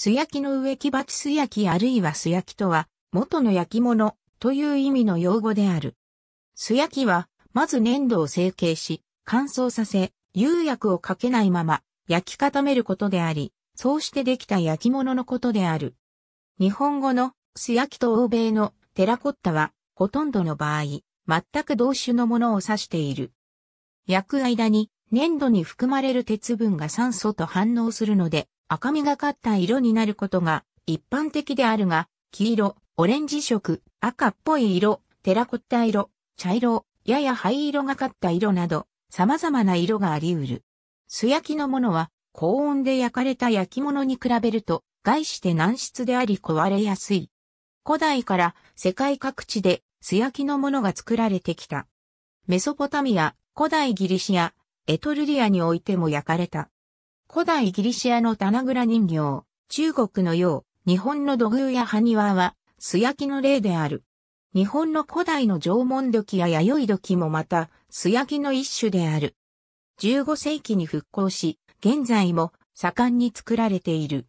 素焼きの植木鉢素焼きあるいは素焼きとは、元の焼き物という意味の用語である。素焼きは、まず粘土を成形し、乾燥させ、釉薬をかけないまま、焼き固めることであり、そうしてできた焼き物のことである。日本語の素焼きと欧米のテラコッタは、ほとんどの場合、全く同種のものを指している。焼く間に、粘土に含まれる鉄分が酸素と反応するので、赤みがかった色になることが一般的であるが、黄色、オレンジ色、赤っぽい色、テラコッタ色、茶色、やや灰色がかった色など、様々な色があり得る。素焼きのものは、高温で焼かれた焼き物に比べると、外して軟質であり壊れやすい。古代から世界各地で素焼きのものが作られてきた。メソポタミア、古代ギリシア、エトルリアにおいても焼かれた。古代ギリシアの棚倉人形、中国のよう、日本の土偶や埴輪は、素焼きの例である。日本の古代の縄文土器や弥生土器もまた、素焼きの一種である。15世紀に復興し、現在も盛んに作られている。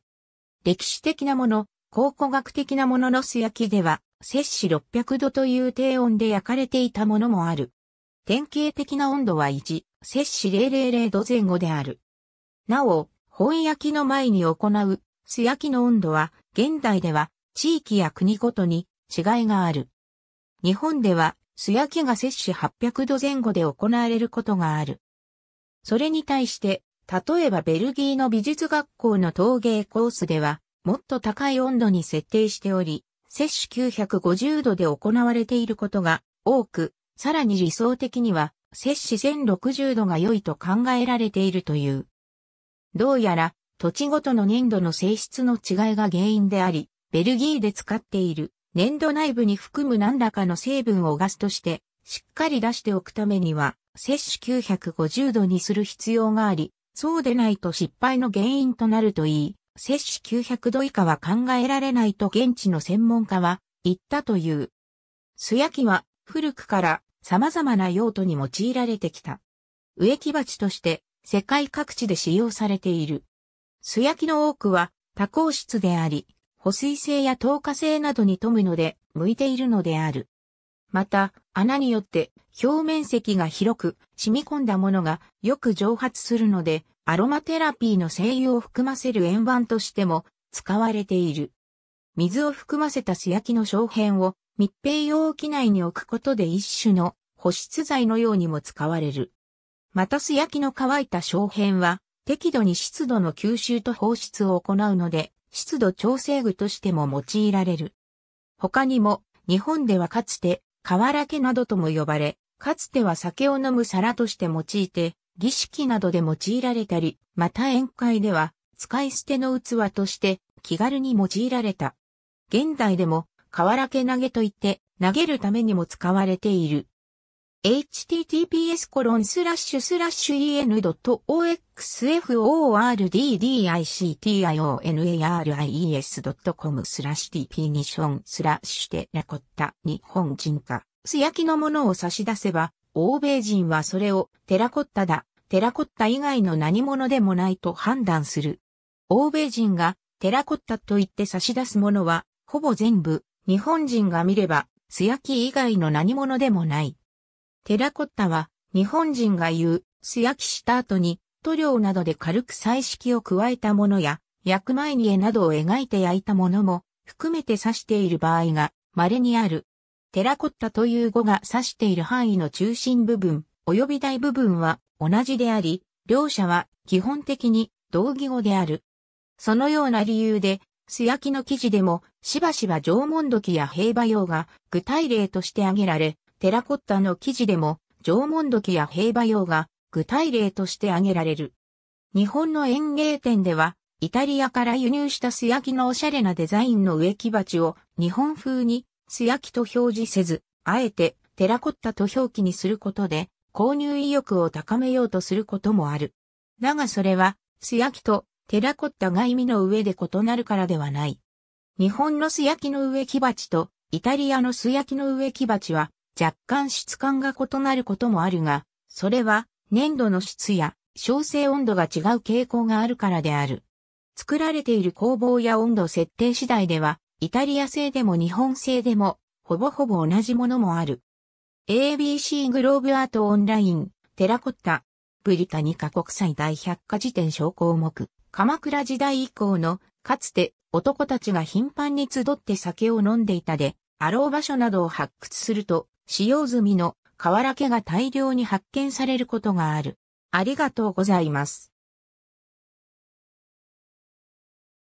歴史的なもの、考古学的なものの素焼きでは、摂氏600度という低温で焼かれていたものもある。典型的な温度は1、摂氏000度前後である。なお、本焼きの前に行う素焼きの温度は、現代では地域や国ごとに違いがある。日本では素焼きが摂氏800度前後で行われることがある。それに対して、例えばベルギーの美術学校の陶芸コースでは、もっと高い温度に設定しており、摂氏950度で行われていることが多く、さらに理想的には摂氏1060度が良いと考えられているという。どうやら土地ごとの粘土の性質の違いが原因であり、ベルギーで使っている粘土内部に含む何らかの成分をガスとしてしっかり出しておくためには、摂取950度にする必要があり、そうでないと失敗の原因となるといい、摂取900度以下は考えられないと現地の専門家は言ったという。素焼きは古くから様々な用途に用いられてきた。植木鉢として世界各地で使用されている。素焼きの多くは多孔質であり、保水性や透過性などに富むので、向いているのである。また、穴によって表面積が広く染み込んだものがよく蒸発するので、アロマテラピーの精油を含ませる円盤としても使われている。水を含ませた素焼きの小片を密閉容器内に置くことで一種の保湿剤のようにも使われる。また素焼きの乾いた小片は、適度に湿度の吸収と放出を行うので、湿度調整具としても用いられる。他にも、日本ではかつて、瓦家などとも呼ばれ、かつては酒を飲む皿として用いて、儀式などで用いられたり、また宴会では、使い捨ての器として気軽に用いられた。現代でも、瓦家投げといって、投げるためにも使われている。https コロンスラッシュスラッシュ e n o x f o r d d i c t i o n a r i e s c o m スラッシュ tp ニションスラッシュテラコッタ日本人か。素焼きのものを差し出せば、欧米人はそれをテラコッタだ、テラコッタ以外の何者でもないと判断する。欧米人がテラコッタと言って差し出すものは、ほぼ全部、日本人が見れば、素焼き以外の何者でもない。テラコッタは、日本人が言う、素焼きした後に、塗料などで軽く彩色を加えたものや、焼く前に絵などを描いて焼いたものも、含めて指している場合が、稀にある。テラコッタという語が指している範囲の中心部分、及び大部分は同じであり、両者は基本的に同義語である。そのような理由で、素焼きの記事でもしばしば縄文土器や平馬用が具体例として挙げられ、テラコッタの記事でも、縄文土器や兵馬用が具体例として挙げられる。日本の園芸店では、イタリアから輸入した素焼きのおしゃれなデザインの植木鉢を日本風に素焼きと表示せず、あえてテラコッタと表記にすることで購入意欲を高めようとすることもある。だがそれは素焼きとテラコッタが意味の上で異なるからではない。日本の素焼きの植木鉢とイタリアの素焼きの植木鉢は若干質感が異なることもあるが、それは粘土の質や焼成温度が違う傾向があるからである。作られている工房や温度設定次第では、イタリア製でも日本製でも、ほぼほぼ同じものもある。ABC グローブアートオンライン、テラコッタ、ブリタニカ国際大百科事典小項目、鎌倉時代以降の、かつて男たちが頻繁に集って酒を飲んでいたで、あろう場所などを発掘すると、使用済みの瓦家が大量に発見されることがある。ありがとうございます。